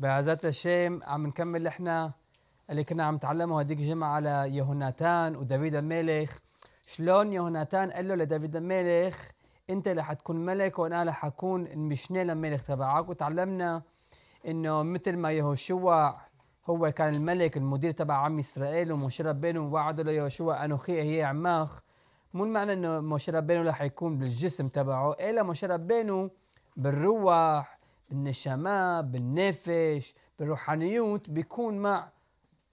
بعزات الشيم عم نكمل احنا اللي كنا عم نتعلمه هذيك الجمعة على يهوناتان ودافيد الملك شلون يهوناتان قال له لدافيد الملك انت اللي حتكون ملك وانا اللي حكون المشنه للملك تبعك وتعلمنا انه مثل ما يهوشوع هو كان الملك المدير تبع عم اسرائيل وموشي ربنا وعده ليهوشوع انوخي هي عماخ مو المعنى انه موشي ربنا رح يكون بالجسم تبعه الا موشي ربنا بالروح بالنشماء بالنفش بالروحانيوت بيكون مع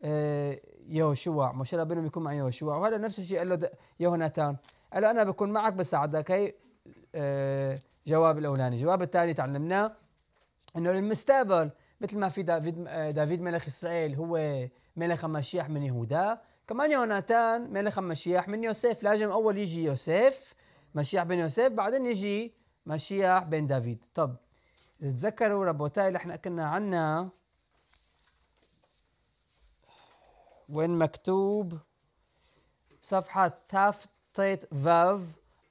آه، يهوشوع مشى ربنا بيكون مع يهوشوع وهذا نفس الشيء قال له يهوناتان قال له انا بكون معك بساعدك هي آه، جواب الاولاني الجواب الثاني تعلمناه انه المستقبل مثل ما في دافيد آه، دافيد ملك اسرائيل هو ملك المشيح من يهودا كمان يهوناتان ملك المشيح من يوسف لازم اول يجي يوسف مشيح بن يوسف بعدين يجي مشيح بن دافيد طب إذا تذكروا ربوتاي احنا كنا عنا وين مكتوب صفحة تاف تيت فاف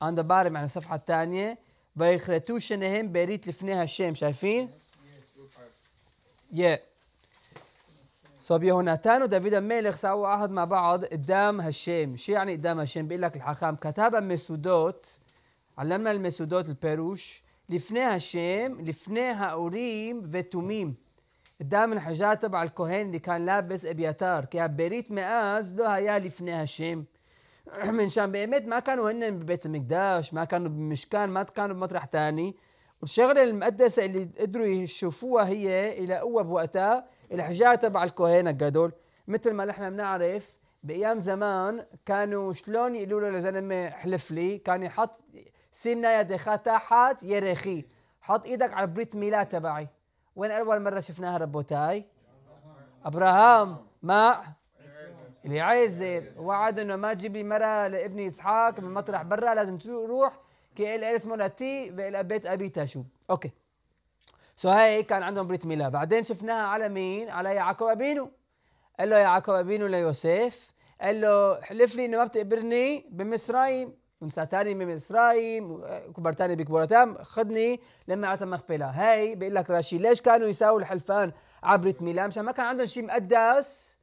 عند بارم يعني الصفحة الثانية ויכרתו שניהם بريت לפני השם, شايفين؟ يه صبي يهونتان ودافيد الملك سووا عهد مع بعض قدام هشام، شو يعني قدام هشام؟ بيقول لك الحاخام كتابا مسودوت علمنا المسودوت البيروش לפני השם, לפני האורים ותומים. דם נחשה טבע על כהן לכאן לבס אביתר, כי הברית מאז לא היה לפני השם. من شان بإمت ما كانوا هن ببيت المقداش ما كانوا بمشكان ما كانوا بمطرح تاني والشغلة المقدسة اللي قدروا يشوفوها هي إلى قوة بوقتها الحجارة تبع الكهنة قدول مثل ما نحن بنعرف بأيام زمان كانوا شلون يقولوا له لزلمة حلف لي كان يحط سنة يدخ تحت يرخي حط ايدك على بريت ميلا تبعي وين اول مره شفناها ربوتاي ابراهام مع عايز وعد انه ما تجيب لي مره لابني اسحاق من مطرح برا لازم تروح كي ال اسمه لتي بيت ابي تاشو اوكي سو هاي كان عندهم بريت ميلا بعدين شفناها على مين على يعقوب ابينو قال له يعقوب ابينو ليوسف قال له حلف لي انه ما بتقبرني بمصرايم ونساتاني من إسرائيل وكبرتاني بكبرتام خدني لما عتم مقبلة هاي بيقول لك راشي ليش كانوا يساووا الحلفان عبر ميلا مشان ما كان عندهم شيء مقدس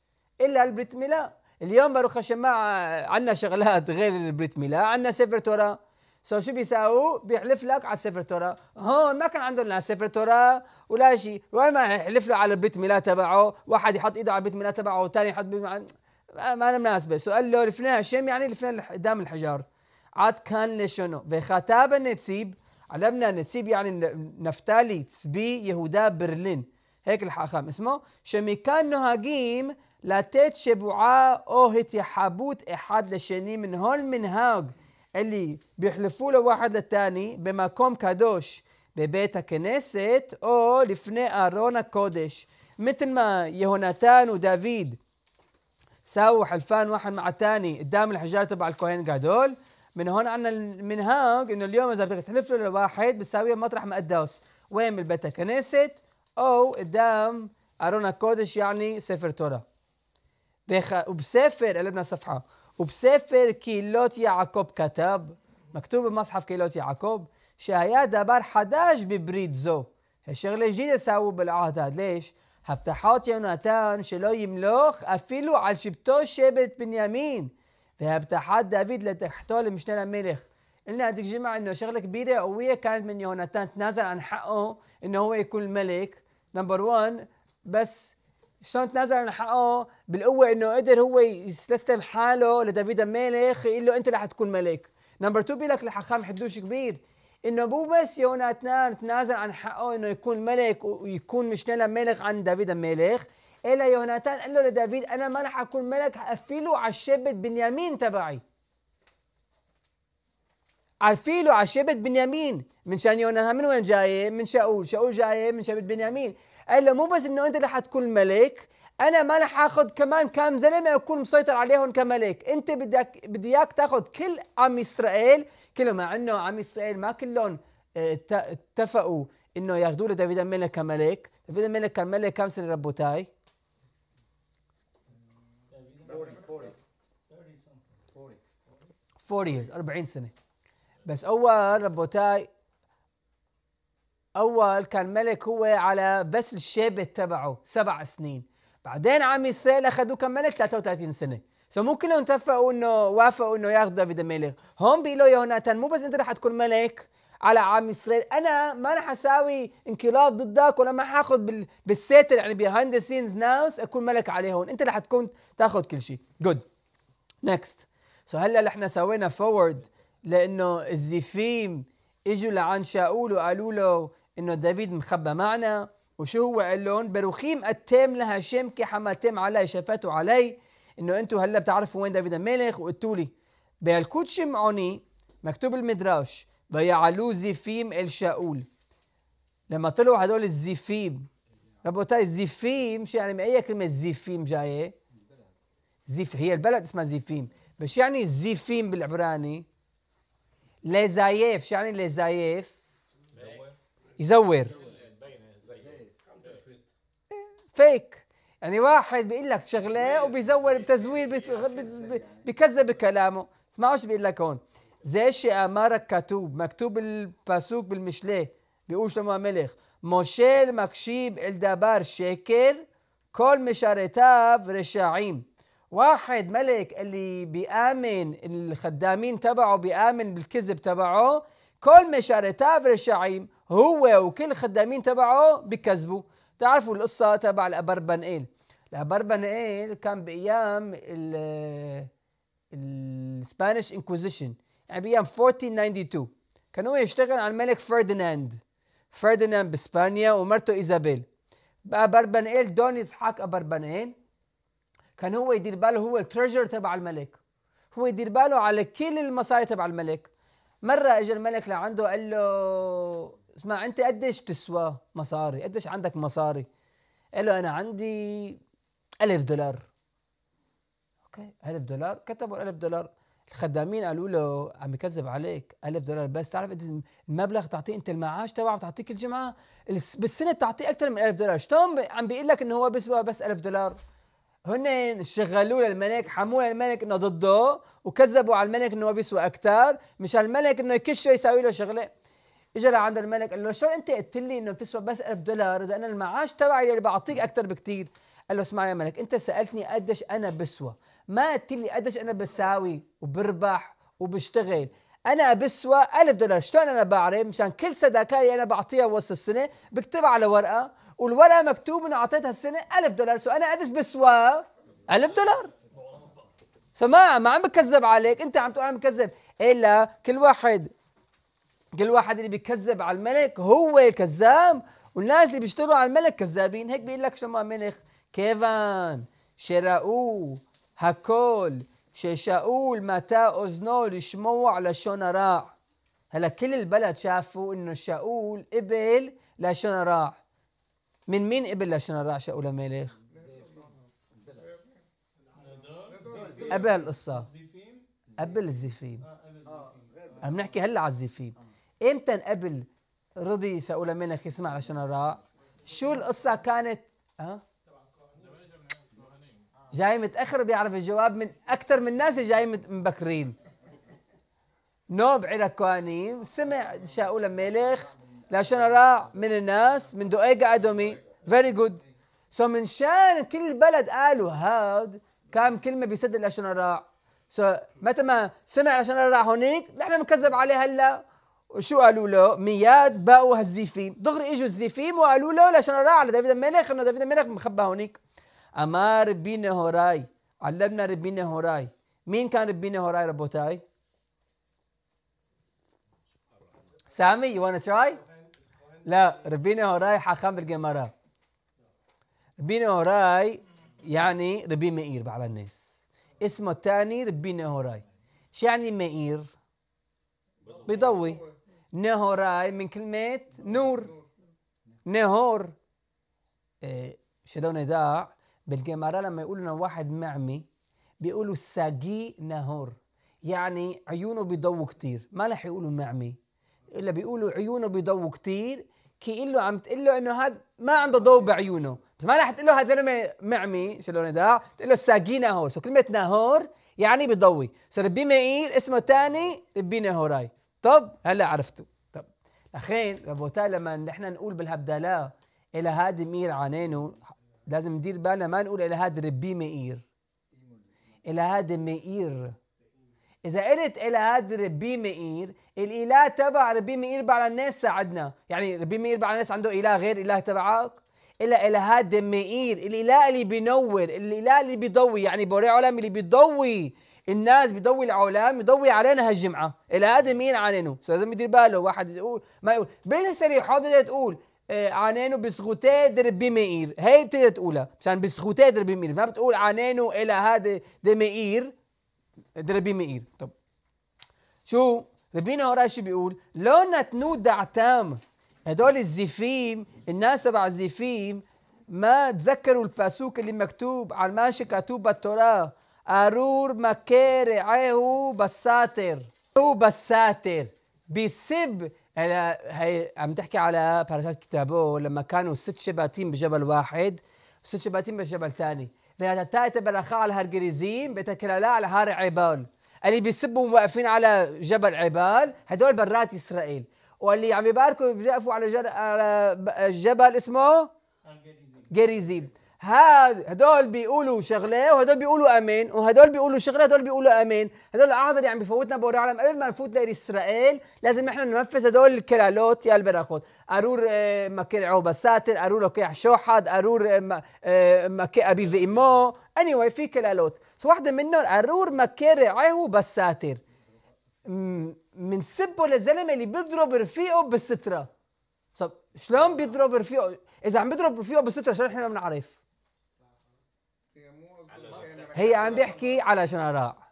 إلا البريت ميلا اليوم بروخ شماعة عندنا شغلات غير البريت ميلا عندنا سفر تورا سو شو بيساووا بيحلف لك على سفر تورا هون ما كان عندهم لا سفر تورا ولا شيء وين ما يحلف له على البيت ميلا تبعه واحد يحط ايده على البيت ميلا تبعه والثاني يحط ما أنا مناسبه سؤال له الفنان شم يعني الفنان قدام الحجار עד כאן לשונו. וחטא בנציב, על אבנה הנציב, יעני נפתלי, צבי יהודה ברלין, הקל חכם اسمه, שמכאן נוהגים לתת שבועה או התייחבות אחד לשני מנהול מנהג, אלי בחלפו לוואחד לתני במקום קדוש בבית הכנסת או לפני ארון הקודש. مثل ما يهوناتان ودافيد ساووا حلفان واحد דם الثاني قدام الحجارة تبع من هون عندنا المنهاج انه اليوم اذا بدك تلف له لواحد بتساويها مطرح ما قداس وين بالبيت الكنيسة او قدام ارونا كودش يعني سفر تورا بخ... وبسفر قلبنا صفحة وبسفر كيلوت يعقوب كتب مكتوب بمصحف كيلوت يعقوب شهيا دبر حداش ببريد زو هالشغلة جديدة ساووا بالعهد هاد ليش؟ הבטחות يوناتان شلو يملوخ افيلو على شبتو شبت بنيامين فبتحاد دافيد لتحتل مشتنا الملك قلنا هذيك الجمعة انه شغلة كبيرة قوية كانت من يوناتان تنازل عن حقه انه هو يكون الملك نمبر 1 بس شلون تنازل عن حقه بالقوة انه قدر هو يستسلم حاله لدافيد الملك يقول له انت رح تكون ملك نمبر 2 بيقول لك الحكام حدوش كبير انه مو بس يوناتان تنازل عن حقه انه يكون ملك ويكون مشتنا ملك عن دافيد الملك الى يوناتان قال له لدافيد انا ما راح اكون ملك هقفله على شبه بنيامين تبعي عفيله على شبه بنيامين من شان يوناتان من وين جاي من شاول شاول جاي من شبه بنيامين قال له مو بس انه انت رح تكون ملك انا ما رح اخذ كمان كام زلمه اكون مسيطر عليهم كملك انت بدك بدي اياك تاخذ كل عم اسرائيل كلهم مع انه عم اسرائيل ما كلهم آه، اتفقوا انه ياخذوا لدافيد الملك كملك دافيد الملك كان ملك كم سنه ربوتاي 40 years 40 سنه بس اول ربوتاي اول كان ملك هو على بس الشيب تبعه سبع سنين بعدين عم اسرائيل اخذوه كملك 33 سنه سو مو كلهم اتفقوا انه وافقوا انه ياخذ دافيد الملك هون بيقولوا يا يوناتان مو بس انت رح تكون ملك على عام اسرائيل انا ما رح اساوي انقلاب ضدك ولا ما حاخذ بال... يعني بيهايند ذا سينز ناوس اكون ملك عليهم انت رح تكون تاخذ كل شيء جود نكست سو هلا احنا سوينا فورد لانه الزفيم اجوا لعند شاول وقالوا له انه دافيد مخبى معنا وشو هو قال لهم بروخيم اتام كي حماتيم علي شفاتوا علي انه انتم هلا بتعرفوا وين دافيد الملك وقلتوا لي بيلكوت شمعوني مكتوب المدراش زيفيم زفيم الشاول لما طلعوا هدول الزفيم ربوتاي الزفيم شو يعني من اي كلمه زفيم جايه؟ زيف هي البلد اسمها زفيم مش يعني زيفين بالعبراني لزايف شو يعني لزايف يزور فيك يعني واحد بيقول لك شغله وبيزور بتزوير بكذب بكلامه شو بيقول لك هون زي شيء امرك كتوب مكتوب الباسوك بالمشلي بيقول شو ملك موشيل مكشيب الدبار דבר كل כל رشاعيم واحد ملك اللي بيآمن الخدامين تبعه بيآمن بالكذب تبعه كل ما تافر الشعيم هو وكل الخدامين تبعه بكذبوا تعرفوا القصة تبع الأبربنئيل الأبربنئيل كان بأيام الاسبانيش انكوزيشن يعني بأيام 1492 كان هو يشتغل على الملك فرديناند فرديناند باسبانيا ومرته ايزابيل بقى بربنئيل دون يضحك بربنئيل كان هو يدير باله هو التريجر تبع الملك هو يدير باله على كل المصاري تبع الملك مره اجى الملك لعنده قال له اسمع انت قديش بتسوى مصاري قديش عندك مصاري قال له انا عندي ألف دولار اوكي ألف دولار كتبوا ألف دولار الخدامين قالوا له عم يكذب عليك ألف دولار بس تعرف المبلغ تعطيه انت المعاش تبعه بتعطيه كل جمعه بالسنه بتعطيه اكثر من ألف دولار شلون عم بيقول لك انه هو بيسوى بس ألف دولار هن شغلوا للملك حموا للملك انه ضده وكذبوا على الملك انه ما بيسوى اكثر مش الملك انه كل شيء يساوي له شغله اجى لعند الملك قال له شلون انت قلت لي انه بتسوى بس 1000 دولار اذا انا المعاش تبعي اللي بعطيك اكثر بكثير قال له اسمع يا ملك انت سالتني قديش انا بسوى ما قلت لي قديش انا بساوي وبربح وبشتغل انا بسوى 1000 دولار شلون انا بعرف مشان كل صدقه اللي انا بعطيها وسط السنه بكتبها على ورقه والورقه مكتوب انه اعطيتها السنه 1000 دولار سو انا ادس بسوا 1000 دولار سماع ما عم بكذب عليك انت عم تقول عم بكذب الا كل واحد كل واحد اللي بيكذب على الملك هو كذاب والناس اللي بيشتغلوا على الملك كذابين هيك بيقول لك شو ملك كيفان شراؤوه هكول ششاؤول متى اذنه لشموع لشونراع هلا كل البلد شافوا انه شاؤول قبل لشونراع من مين قبل لشنا الرعشة أولى ميليخ قبل القصة قبل الزفيم عم نحكي هلا على الزفيم امتى قبل رضي سأولى ميليخ يسمع لشنا رع شو القصة كانت ها جاي متاخر بيعرف الجواب من اكثر من الناس جاي مبكرين نوب على كوانيم سمع شاول ميليخ لعشان أرى من الناس من دقيقة أدمي فيري جود سو من شان كل بلد قالوا هاد كم كلمة بيسد لعشان أرى سو متى ما سمع لعشان أرى هونيك نحن مكذب عليه هلا وشو قالوا له؟ مياد باقوا هالزيفيم، دغري اجوا الزيفيم وقالوا له لشان راع على دافيد الملك انه دافيد الملك مخبى هونيك. اما ربينا هوراي، علمنا ربينا هوراي، مين كان ربينا هوراي ربوتاي؟ سامي يو ونا تراي؟ لا ربينا هوراي حاخام بالجمارة ربينا هوراي يعني ربي مئير على الناس اسمه الثاني ربينا هوراي شو يعني مئير بيضوي نهوراي من كلمة نور نهور إيه شلون نداع بالجمارة لما يقولوا واحد معمي بيقولوا ساقي نهور يعني عيونه بيضووا كتير ما لح يقولوا معمي الا بيقولوا عيونه بيضووا كتير كي له عم تقول له انه هذا ما عنده ضوء بعيونه بس ما راح تقول له هذا زلمه معمي شو لونه ده تقول له ساقي ناهور سو كلمه ناهور يعني بضوي سو ربي اسمه ثاني ربي ناهوراي طب هلا عرفته طب اخين ربوتا لما نحن نقول بالهبدلاء الى هاد مير عنينو لازم ندير بالنا ما نقول الى هاد ربي مائير الى هاد مير اذا قلت الى هاد ربي مئير الاله تبع ربي مئير بعد الناس ساعدنا يعني ربي مئير بعد الناس عنده اله غير اله تبعك الا الى هاد مئير الاله اللي بينور الاله اللي بيضوي يعني بوري عالم اللي بيضوي الناس بيضوي العالم بيضوي علينا هالجمعه الى هاد مين عنينه لازم يدير باله واحد يقول ما يقول بين سريحه بتقدر تقول آه، عنينه بسخوتي دربي مئير هي بتقدر تقولها مشان بسخوتي دربي مئير ما بتقول عنينه الى هاد دمئير ده ربينا مئير طب شو ربينا هراشي بيقول لو نتنو دعتام هدول الزفيم الناس تبع الزفيم ما تذكروا الباسوك اللي مكتوب على الماشي كتوب بالتوراة أرور مكاري عيهو بساتر هو بساتر بسب هي عم تحكي على بارشات كتابه لما كانوا ست شباتين بجبل واحد ست شباتين بجبل ثاني لأن تأتي برخاء على هالجريزيم بتكرلا على هار عبال اللي بيسبوا واقفين على جبل عبال هدول برات إسرائيل واللي عم يباركوا بيقفوا على, جر... على جبل اسمه جريزيم هاد هدول بيقولوا شغله وهدول بيقولوا امين وهدول بيقولوا شغله هدول بيقولوا امين هدول العهد اللي يعني عم بفوتنا بورا العالم قبل ما نفوت لاسرائيل لازم احنا ننفذ هدول الكلالوت يا البراخوت ارور آه، مكير عوبا ساتر ارور كيح شوحد ارور آه، آه، مكي ابي في امو اني anyway, في كلالوت سو وحده منهم قرور مكير عوبا ساتر بنسبه للزلمه اللي بيضرب رفيقه بالستره طب شلون بيضرب رفيقه اذا عم بيضرب رفيقه بالستره شلون احنا بنعرف هي عم بيحكي على شنراء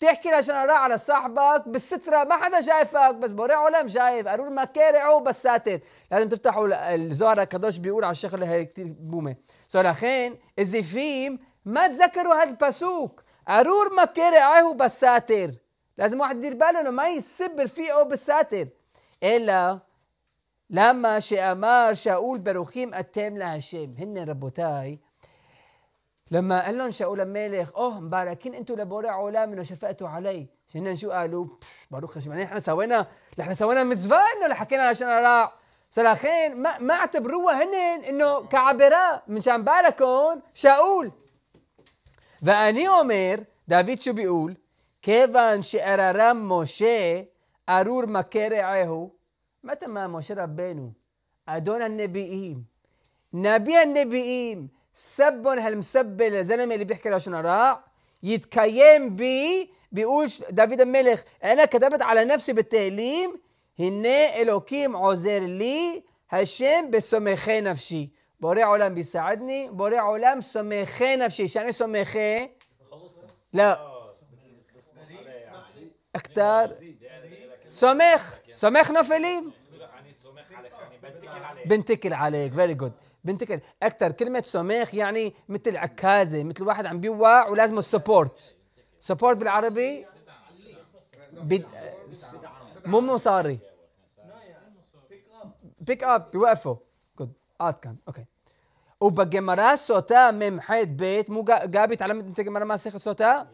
تحكي لشان على صاحبك بالستره ما حدا شايفك بس بورعه لم شايف قالوا ما كارعوا بس ساتر لازم تفتحوا الزهرة كدوش بيقول على الشغله هي كثير بومه سلاخين الزفيم ما تذكروا هذا الباسوك أرور ما كارعه بس ساتر لازم واحد يدير باله انه ما يسب رفيقه بالساتر الا لما شئمار شاول بروخيم قدام لهشام هن ربوتاي لما قال لهم شاول الملك اه مباركين انتم لبورع عالم انه شفقتوا علي هن شو قالوا باروخ هاشم نحن سوينا نحن سوينا مزفا انه اللي حكينا عشان راع سلاخين ما ما اعتبروها هن انه من شان باركون شاول ואני عمر دافيد شو بيقول كيفان شئر رام موشي ارور ما מה متى ما موشي ربانو ادون النبيين نبي النبيين سبن هالمسبل الزلمه اللي بيحكي شنو راح يتكيم بي بيقول دافيد الملك انا كتبت على نفسي بالتهليم هنا الوكيم عذر لي هشام بسمخي نفسي بوري عالم بيساعدني بوري عالم سمخي نفسي يعني إيه سمخي لا اكتر سمخ سمخ نفلي يعني يعني بنتكل عليك فيري جود بنتكل اكثر كلمه سوميخ يعني مثل عكازه مثل واحد عم بيوقع ولازمه سبورت سبورت بالعربي بد... مو مصاري بيك اب بيوقفوا جود ات كان اوكي وبقي وبجمرا سوتا ممحيت بيت مو جابي تعلمت انت مرة ما سيخ سوتا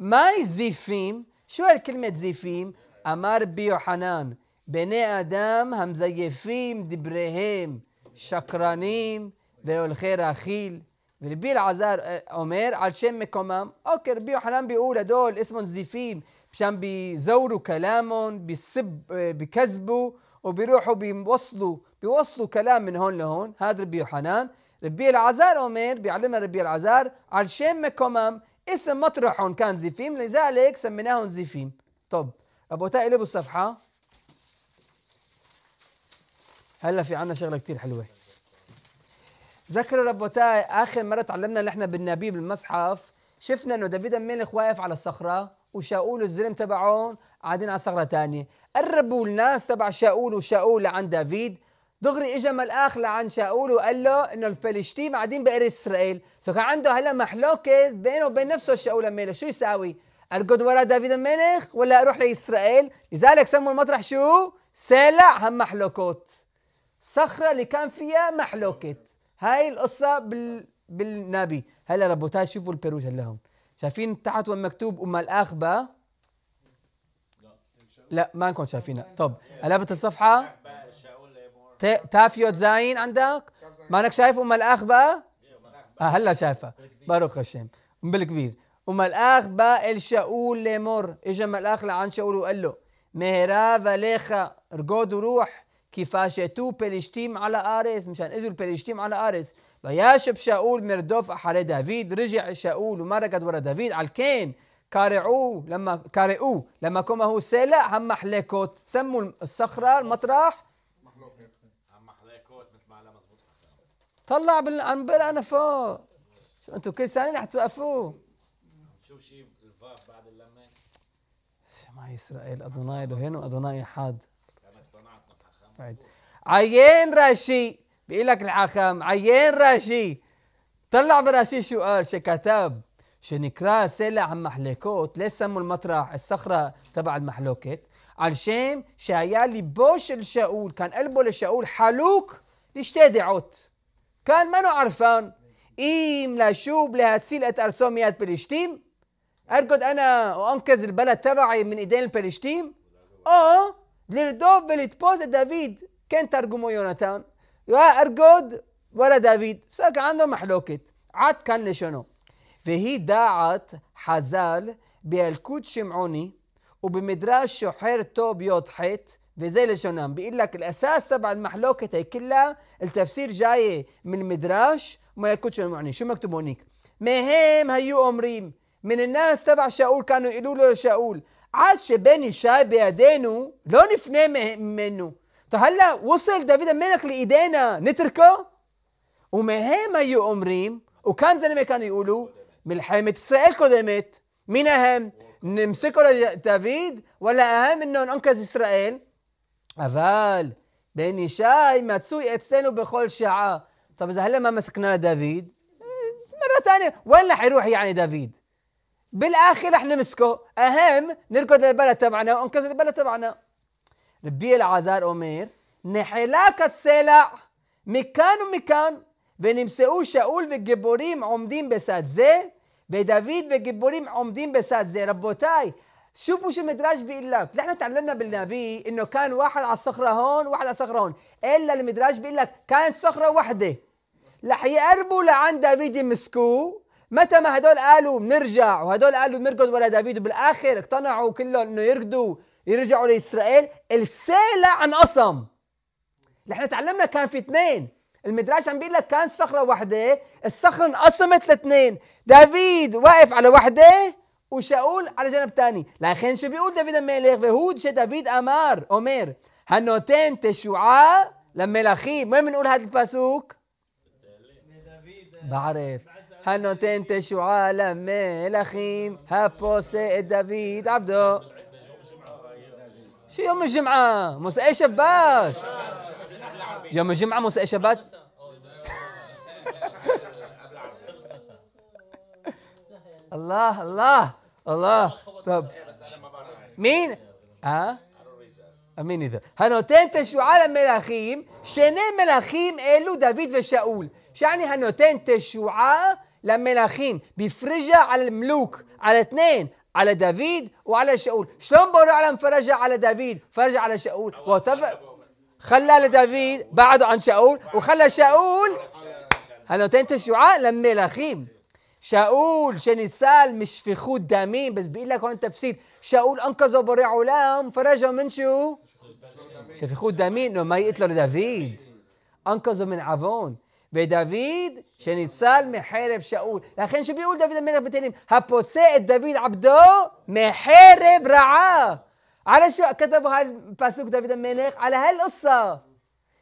ما زيفيم شو هالكلمة زيفيم امر حنان بني ادم هم زيفيم دبرهيم שקרנים והולכי רכיל. ורבי אלעזר אומר על שם מקומם, אוקיי רבי יוחנן ביאול הדול, אסמון זיפים, שם ביזורו כלאמון, בסב, בכזבו, وبيروحوا بيوصلوا بيوصلوا كلام من هون لهون هذا ربي يوحنان ربي العزار عمر بيعلمنا ربي العزار على شم مكمم اسم مطرحهم كان زفيم لذلك سميناهم زفيم طب ربوتها قلبوا الصفحه هلا في عنا شغله كثير حلوه ذكروا ربوتاي اخر مره تعلمنا اللي احنا بالنبي بالمصحف شفنا انه دافيد الملك واقف على الصخره وشاؤول الزلم تبعهم قاعدين على صخره ثانيه قربوا الناس تبع شاؤول وشاؤول لعند دافيد دغري اجى ملاخ لعند شاؤول وقال له انه الفلسطين قاعدين بئر اسرائيل سو كان عنده هلا محلوكه بينه وبين نفسه شاؤول الملك شو يساوي ارقد ورا دافيد الملك ولا اروح لاسرائيل لذلك سموا المطرح شو سلع هم محلوكوت صخره اللي كان فيها محلوكت هاي القصه بال بالنبي هلا ربوتاي شوفوا البيروج هلا هون شايفين تحت وين مكتوب ام الاخبه لا ما نكون شايفينها طب قلبت الصفحه تافيوت زاين عندك مانك شايف ام الاخبه آه هلا شايفها باروخ الشام ام بالكبير ام الاخ الشاول لمر اجا ملاخ لعن شاول وقال له مهرا ليخا ارقد وروح كيفاش تو بلشتيم على آرس مشان إجوا البلشتيم على آرس وياشب شاول مردوف أحرى دافيد رجع شاول ومركض ورا دافيد على الكين كارعو لما كارعو لما كما هو سيلا هم حليكوت سموا الصخرة المطرح هم مثل ما مزبوط طلع بالأنبرة أنا فوق شو أنتوا كل سنة رح توقفوا شو شيء الفاف بعد اللمة شمع إسرائيل أدوناي لهين وأدوناي حاد عين طيب. عيان راشي بيقول لك الحكم عيان راشي طلع براشي شو قال سؤال شكتاب شنكرا سلع محلكوت ليش سموا المطرح الصخرة تبع المحلوكت علشان شايا لي بوش الشاول كان قلبه لشاول حلوك لشتي دعوت كان منو عرفان قيم لشوب لهسيل ارسوميات بلشتيم ارقد انا وانقذ البلد تبعي من ايدين البلشتيم اه ليردوف وليتبوز دافيد كان ترجمه يوناتان وارجود ورا دافيد فكان عنده محلوكة عاد كان لشنو והיא דעת חז"ל בילקוט שמעוני ובמדרש שוחר טוב י"ח וזה לשונם. באילק الأساس تبع المحلوكة هي كلها التفسير جاي من المدرש ومن الكوت שמעוני. شو مكتوب هونيك؟ מהם היו אומרים, מן الناس تبع שאול كانوا يقولوا له לשאול עד שבן ישי בידינו לא נפנה ממנו. תהלה ווסל דוד המלך לידינה, נתרקו? ומהם היו אומרים, וכאן זה מכאן יעולו, מלחמת ישראל קודמת. מי הם? נמסיקו לדוד, וואלה הם אינון אנקז ישראל. אבל בן ישי מצוי אצלנו בכל שעה. طب اذا هلا ما مسكنا لدافيد مره ثانيه وين رح يروح يعني دافيد؟ بالاخر رح نمسكه اهم نركض للبلد تبعنا وانقذ البلد تبعنا ربي العازار أمير نحلاك تسلع مكان ومكان ונמצאו شاول وجبوريم عمدين بساد زي ודוד وجبوريم عمدين بساد زي ربوتاي شوفوا شو المدراج بيقول لك، نحن تعلمنا بالنبي انه كان واحد على الصخره هون وواحد على الصخره هون، الا المدراج بيقول لك كانت صخره وحده. رح يقربوا لعند دافيد يمسكوه متى ما هدول قالوا بنرجع وهدول قالوا بنركض ورا دافيد وبالاخر اقتنعوا كلهم انه يرقدوا يرجعوا لاسرائيل السيلة انقسم نحن تعلمنا كان في اثنين المدراش عم بيقول لك كان صخره وحده الصخره انقسمت لاثنين دافيد واقف على وحده وشاول على جنب ثاني لكن شو بيقول دافيد الملك وهود شي دافيد امار امير هنوتين تشوعا لما وين بنقول هذا الباسوك بعرف הנותן תשועה למלכים, הפוסע את דוד עבדו. שיום הג'מעה, מוסאי שבת. יום הג'מעה מוסאי שבת? الله الله الله طب مين؟ ها؟ مين إذا؟ הנותן תשועה למלכים, שני מלכים אלו דוד ושאול. שאני הנותן תשועה لما بيفرجها على الملوك على اثنين على دافيد وعلى شاول شلون على فرجها على دافيد فرجها على شاول وتف... خلى لدافيد بعده عن شاول وخلى شاول هالنوتين تشيوعا لما يلاخيم شاول شنسال مش في خود دامين بس بيقول لك هون تفسير شاول انقذوا علام فرجوا من شو؟ شفيخوت دامين انه ما يقتلوا لدافيد انقذوا من عفون ודוד שניצל מחרב שאול. לכן שביעול דוד המלך בתהילים, הפוצע את דוד עבדו מחרב רעה. على شو كتبوا هاي الباسوك دافيد الملك على هالقصة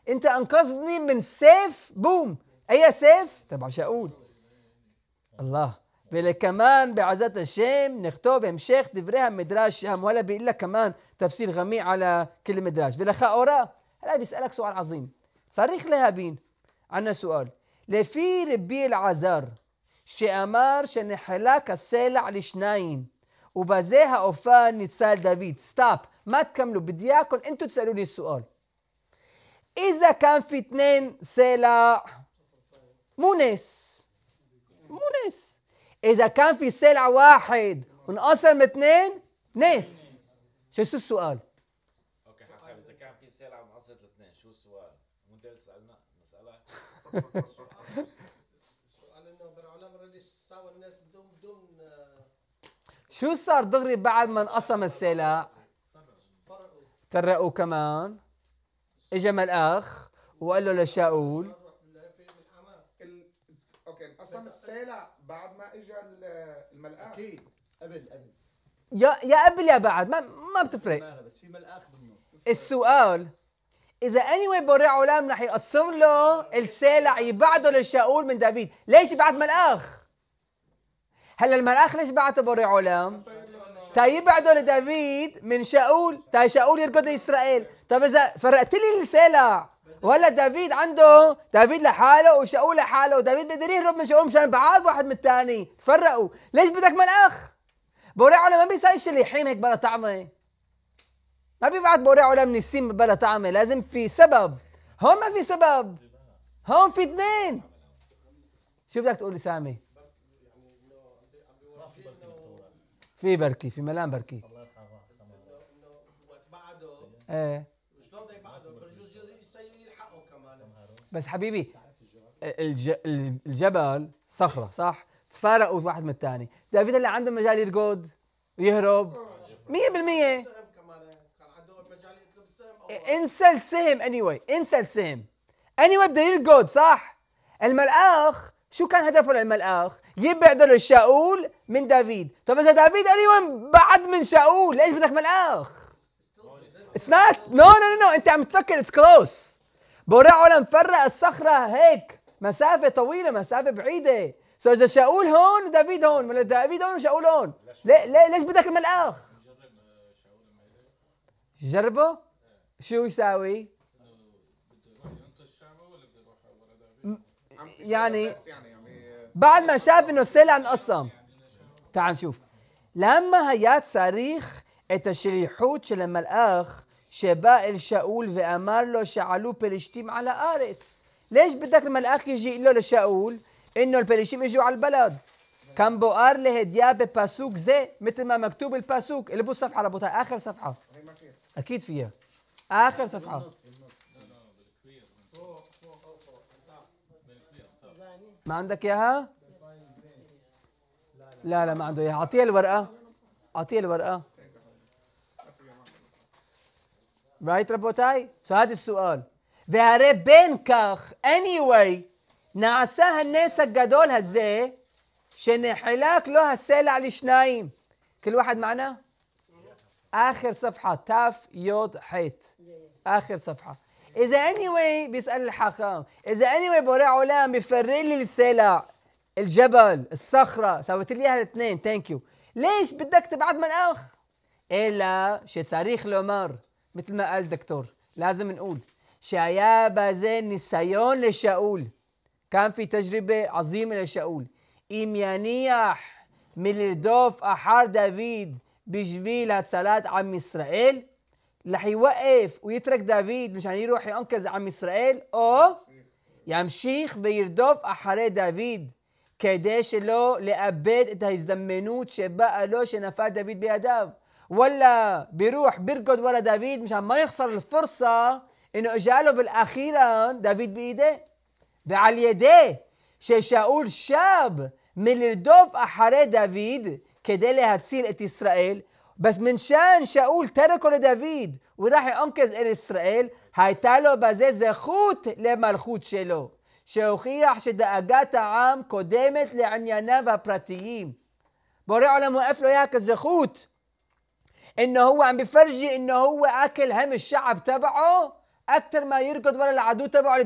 انت انقذني من سيف بوم اي سيف تبع شاول الله كمان بعزات الشام نختوب המשך דברי המדרש שם ولا بيقول لك كمان تفسير غميق على كل مدراش ולכאורה هلا بيسألك سؤال عظيم צריך להבין عندنا سؤال لفي ربي العذر شي امر شني حلاك السلع لشنايم وبزيها اوفان نتسال دافيد ستوب ما تكملوا بدي اياكم انتم تسالوني السؤال اذا كان في اثنين سلع مو ناس مو ناس اذا كان في سلع واحد ونقسم اثنين ناس شو السؤال؟ السؤال انه بالعلماء ساوى الناس بدون بدون شو صار دغري بعد ما انقسم السلع؟ فرقوا كمان اجا ملأخ وقال له لشاؤول اوكي انقسم السلع بعد ما اجى الملأخ اكيد قبل قبل يا يا قبل يا بعد ما ما بتفرق بس في ملأخ بالنص السؤال اذا اني anyway بوري عولام رح يقسم له السالع يبعده للشاؤول من دافيد ليش بعد ملاخ هلا الملاخ ليش بعته بوري عولام تا يبعده لدافيد من شاؤول تا شاؤول يركض لاسرائيل طب اذا فرقت لي السالع وهلا دافيد عنده دافيد لحاله وشاؤول لحاله ودافيد بيقدر يهرب من شاؤول مشان بعاد واحد من الثاني تفرقوا ليش بدك ملاخ عولام ما بيسالش اللي حين هيك بلا طعمه ما بيبعت بورع ولا من السين بلا طعمه لازم في سبب هون ما في سبب هون في اثنين شو بدك تقول سامي في بركي في ملان بركي ايه بس حبيبي الجبل صخره صح تفارقوا واحد من الثاني دافيد اللي عنده مجال يرقد ويهرب 100% انسى السهم anyway انسى السهم anyway بدليل جود صح الملآخ شو كان هدفه للملآخ؟ يبعد له من دافيد طب اذا دافيد anyway بعد من شاؤول ليش بدك ملآخ؟ اتس نوت نو نو نو انت عم تفكر اتس كلوز بورعه مفرق الصخره هيك مسافه طويله مسافه بعيده سو اذا شاؤول هون ودافيد هون ولا دافيد هون وشاؤول هون ليش بدك الملآخ؟ جربه شو يساوي؟ يعني, يعني, يعني, يعني بعد ما شاف انه السلع انقسم تعال نشوف لما هيات صريخ التشريحوت لما الاخ شباء الشاول وامر له شعلوا بلشتيم على ارض ليش بدك لما الاخ يجي له لشاول انه البلشتيم اجوا على البلد كان له لهديا بباسوك زي مثل ما مكتوب الباسوك اللي الصفحه ربطها اخر صفحه اكيد فيها اخر صفحه ما عندك اياها لا لا ما عنده اياها اعطيه الورقه اعطيه الورقه رايت ربوتاي سو هذا السؤال והרי בין כך, anyway, נעשה הנס הגדול הזה, שנחלק לו הסלע لشنايم كل واحد מענה? اخر صفحه تاف يود حيت اخر صفحه اذا اني anyway بيسال الحاخام اذا اني anyway بوري علام بيفرق لي السلع الجبل الصخره سويت لي اياها الاثنين ثانك يو ليش بدك تبعد من اخ الا شي صريخ لومار مثل ما قال الدكتور لازم نقول شايا بازين نسيون لشاول كان في تجربة عظيمة لشاول إيميانيح مليردوف أحار دافيد بجبيل هالسالات عم اسرائيل رح يوقف ويترك دافيد مشان يروح ينقذ عم اسرائيل او يمشيخ ويردوف احري דוד כדי שלא لابد את ההזדמנות שבאה الو שנפל دافيد בידיו. ولا بيروح بيرقد ورا دافيد مشان ما يخسر الفرصة انه اجاله بالاخيرا دافيد بايديه وعلى يديه ششاؤول شاب من يردوف احرى دافيد כדי להציל את ישראל, בס מנשן שאול תרקו לדוד, הוא הלך לעומקז אל ישראל, הייתה לו בזה זכות למלכות שלו, שהוכיח שדאגת העם קודמת לענייניו הפרטיים. בורא עולם הוא אף לא היה כזכות. انه هو عم بفرجي انه هو اكل هم الشعب تبعه اكثر ما يركض ورا العدو تبعه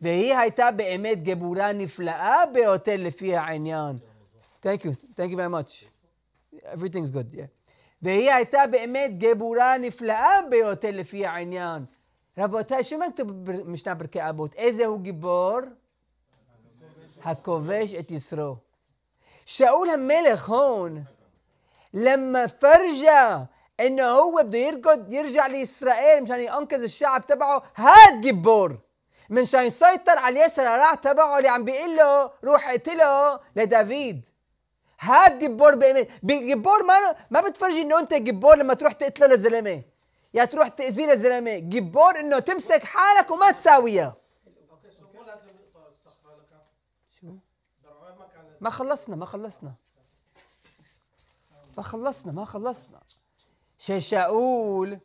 והיא הייתה באמת גבורה נפלאה ביותר לפי העניין. Thank you, thank you very much. Everything's good, yeah. והיא הייתה באמת גבורה נפלאה ביותר לפי העניין. רבותיי, שמה כתוב במשנה פרקי אבות? איזה הוא גיבור? הכובש את יסרו. שאול המלך הון, למה פרג'ה, אינו הוא بده يركض לישראל, משנה مشان ينقذ שעב تبعه הגיבור. جبار شان يسيطر على اليسار تبعه اللي عم بيقول له روح اقتله لدافيد هاد جبور بإيمان جبور ما ما بتفرجي انه انت جبور لما تروح تقتله للزلمه يا تروح تاذيه للزلمه جبور انه تمسك حالك وما تساويها ما خلصنا ما خلصنا ما خلصنا ما خلصنا شيشاؤول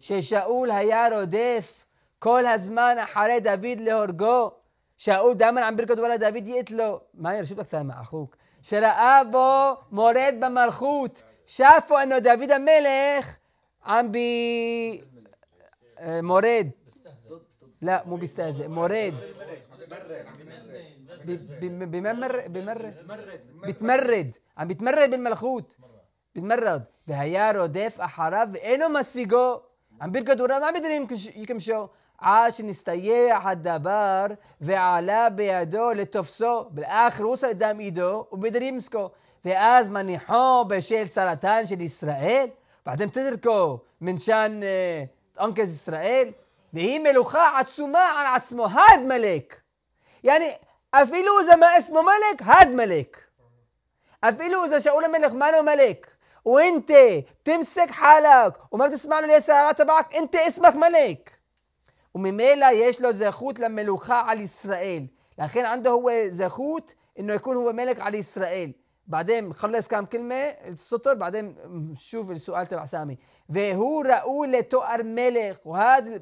شيشاؤول روديف כל הזמן אחרי דוד להורגו. שאול דמן עם ברכות וואלה דוד יתלו. מה ירשו לך סלמה אחוק? שראה בו מורד במלכות. שפו אנו דוד המלך עם בי... אה, מורד. לא, מו בסטאזן, מורד. بممر بمرد بتمرد عم بتمرد بالملخوت بتمرد وهيا رودف احرف انه مسيجو عم بيركض وراه ما بيقدر عاش نستيه حدبار في على بيدو لتفسو بالاخر وصل قدام ايده وبقدر يمسكه في از ما بشيل سرطان شل اسرائيل بعدين تتركه من شان تنقذ آه، اسرائيل هي ملوخا عتسوما على عتسمو هاد ملك يعني افيلو اذا ما اسمه ملك هاد ملك افيلو اذا شاول ملك ما له ملك وانت تمسك حالك وما بتسمع له سيارات تبعك انت اسمك ملك وميميلا יש له زخوت למלוכה על ישראל. לכן عنده هو زخوت انه يكون هو ملك على اسرائيل. بعدين خلص كام كلمة السطر بعدين شوف السؤال تبع سامي وهو رأوا لتؤر ملك وهذا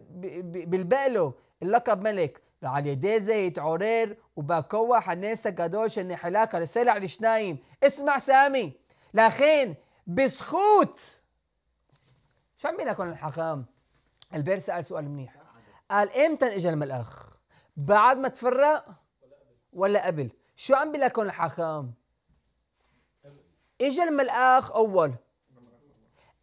بالبقله اللقب ملك ועל ידי זה התעורר ובכוח הנס הגדול שנחלק על סלע לשניים. אסמע סמי, לכן בזכות... شو عم لك هون الحكام؟ البير سأل سؤال منيح قال امتى اجى الملأخ؟ بعد ما تفرق ولا قبل؟ شو عم بيقول لكم اجى الملأخ اول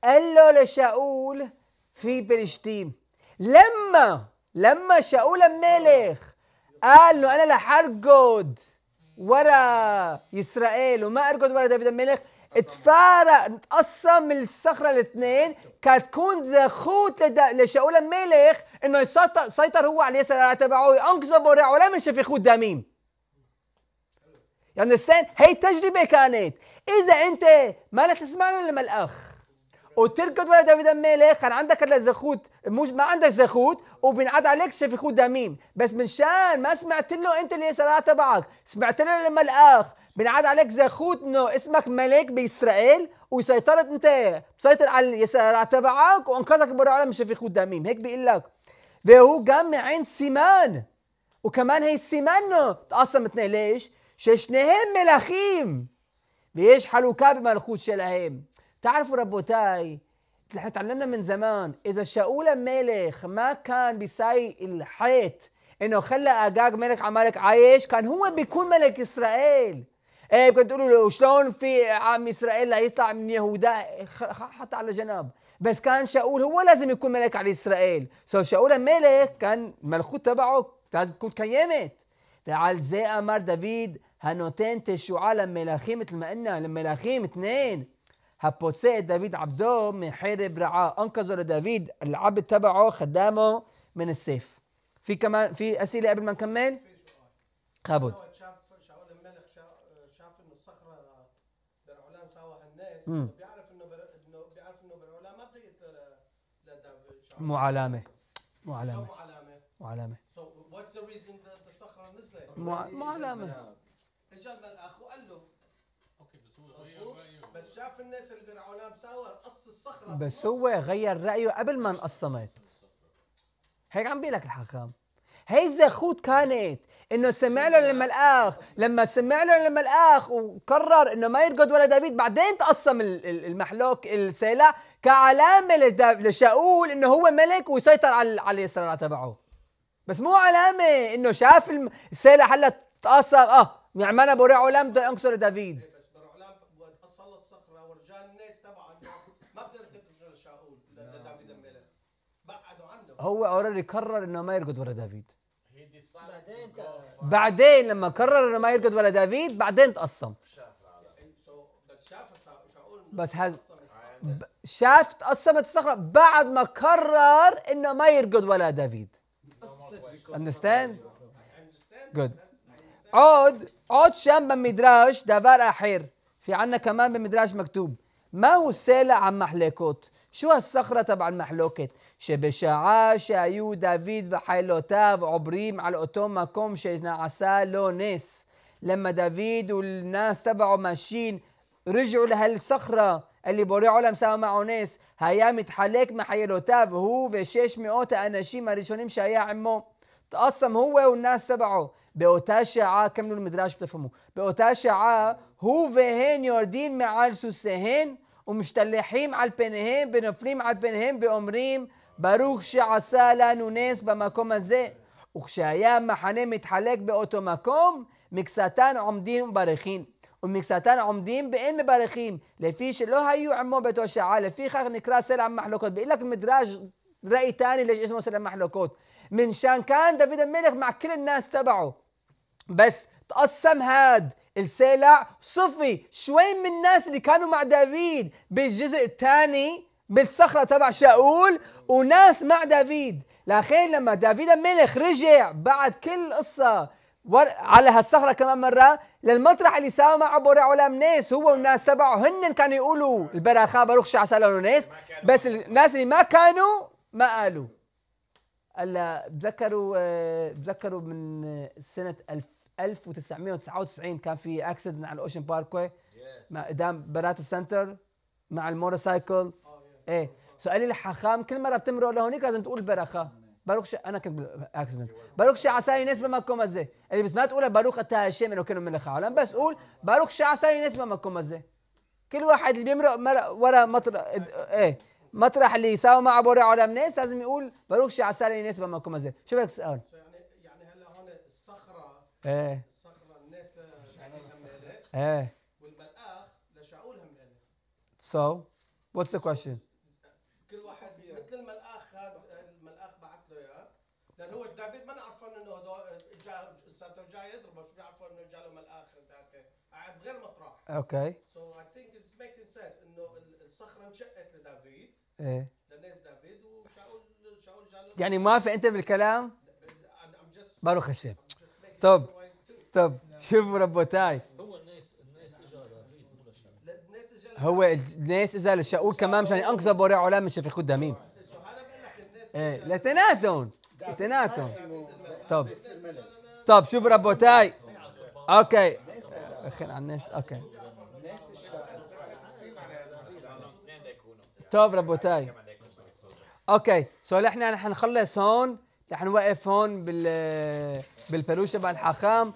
قال له لشاول في بلشتيم لما لما شاول الملك قال له انا رح ورا اسرائيل وما ارقد ورا دافيد الملك تفارق تقسم الصخره الاثنين كتكون زخوت لشاول الملك انه يسيطر هو على اليسار تبعه ينقذه بورع ولا من شاف يخوت دميم يعني هي تجربه كانت اذا انت ما لا تسمع لما الاخ وتركض ورا داوود الملك كان عندك هلا زخوت مش ما عندك زخوت وبينعاد عليك شفيخوت دميم بس من شان ما سمعت له انت اليسار تبعك سمعت له لما الاخ بنعاد عليك زاخوت انه اسمك ملاك بإسرائيل وسيطرت انت مسيطر على تبعك وانقذك برا العالم من شفيخ داميم هيك بيقول لك وهو جمع عين سيمان وكمان هي السيمان نو تقسم اثنين ليش؟ ششنهم ملاخيم بيشحلوا كاب بملخوت شلهم تعرفوا ربوتاي نحن تعلمنا من زمان اذا شاول الملك ما كان بيساي الحيط انه خلى اجاج ملك عمالك عايش كان هو بيكون ملك اسرائيل إيه، تقولوا له شلون في عم اسرائيل يطلع من يهودا حط على جناب بس كان شاول هو لازم يكون ملك على اسرائيل سو شاول الملك كان ملكوت تبعه لازم تكون كيمت على زي امر دافيد هنوتين تشوعا لملاخيم مثل ما قلنا لملاخيم اثنين هبوتسي دافيد عبدو من حرب رعاه انقذوا لدافيد العبد تبعه خدامه من السيف في كمان في اسئله قبل ما نكمل خابد بيعرف انه بر... انه بيعرف انه برا لا ما بلقيت مو علامه مو علامه مو علامه مو علامه سو واتس ذا reason الصخره نزلت مو علامه اجى الملأخ وقال له اوكي بس هو غير رايه بس شاف الناس اللي برعوناه مساوى قص الصخره بس هو غير رايه قبل ما انقسمت هيك عم بيقول لك الحكام هي الزخوت كانت انه سمع له لما الاخ لما سمع له لما الاخ وقرر انه ما يرقد ولا دافيد بعدين تقسم المحلوك السيلة كعلامه لشاول انه هو ملك ويسيطر على على الصراع تبعه بس مو علامه انه شاف السيلة هلا تقسم اه يعني ما انا برع علام بده انكسر دافيد إيه، هو اوريدي قرر انه ما يرقد ورا دافيد بعدين لما قرر انه ما يركض ولا دافيد بعدين تقسم بس هذا شاف تقسمت الصخره بعد ما قرر انه ما يرقد ولا دافيد اندستاند جود عود عود شام بمدراش دافار احير في عنا كمان بمدراش مكتوب ما هو سيلة عم محليكوت شو هالصخرة تبع المحلوكة؟ شبشعا شايو دافيد وحيلوتاف عبريم على أوتوما كوم شجنا عسالونيس لما دافيد والناس تبعه ماشيين رجعوا لهالصخرة اللي بوري علم سوا معه ناس هيام تحليك محيلو تاب هو وشيش مئوتا أنا شي ما ريشونيم شايا عمو تقسم هو والناس تبعه بأوتاشا عا كملوا المدراش بتفهموا بأوتاشا عا هو وهين يوردين معال سوسهين ומשתלחים על פניהם ונופלים על פניהם ואומרים ברוך שעשה לנו נס במקום הזה. וכשהיה המחנה מתחלק באותו מקום, מקצתן עומדים וברכין. ומקצתן עומדים ואין מברכים, לפי שלא היו עמו באותו שעה, לפיכך נקרא סלע מחלוקות. באילק מדרש ראיתני לשמו סלע מחלוקות. من شان كان دافيد الملك مع كل الناس تبعه بس تقسم هاد السيلع صفي شوي من الناس اللي كانوا مع دافيد بالجزء الثاني بالصخرة تبع شاول وناس مع دافيد لأخير لما دافيد الملك رجع بعد كل قصة على هالصخرة كمان مرة للمطرح اللي ساوى مع بورع علام ناس هو والناس تبعه هن كانوا يقولوا البراخاء باروخ شعسالة ناس بس الناس اللي ما كانوا ما قالوا هلا بتذكروا آه، بتذكروا من سنة 2000 1999 كان في اكسيدنت على الاوشن باركوي قدام بنات السنتر مع الموتوسايكل oh, ايه سو قال لي الحخام كل مره بتمرق لهونيك لازم تقول برخه باروخ انا كنت بالاكسيدنت باروخ شي عساي نسبه مكم ازاي اللي بس ما تقول باروخ تاع شيء منه كانوا من الخعلم بس قول باروخ شي عساي نسبه مكم ازاي كل واحد اللي بيمرق ورا مطرح ايه مطرح اللي يساوي مع بوري على الناس لازم يقول باروخ شي عساي نسبه مكم ازاي شو بدك تسال ايه الصخره الناس لا شعولها مالهاش اه والبلقاخ لا سو واتس ذا كويشن كل واحد مثل هذا الملقاخ بعث له اياه لان هو دافيد ما نعرفه انه هذا جا ساعته جاي يضربه شو بيعرفوا انه جاله ملقاخ هذاك قاعد بغير مطرح اوكي سو اي ثينك اتس ميكينج سنس انه الصخره انشقت لدافيد ايه لناس دافيد وشاول شاول جاله يعني ما في انت بالكلام؟ برو خشب طب طب شوفوا ربوتاي هو الناس الناس اجى هو الناس اجى للشاول كمان مشان ينقذوا بوري علام مش في خد دميم ايه لتناتهم لتناتهم طب طب شوف ربوتاي اوكي خير على الناس اوكي طب ربوتاي اوكي سو نحن رح نخلص هون نحن واقف هون بال بالبلوشه مع الحاخام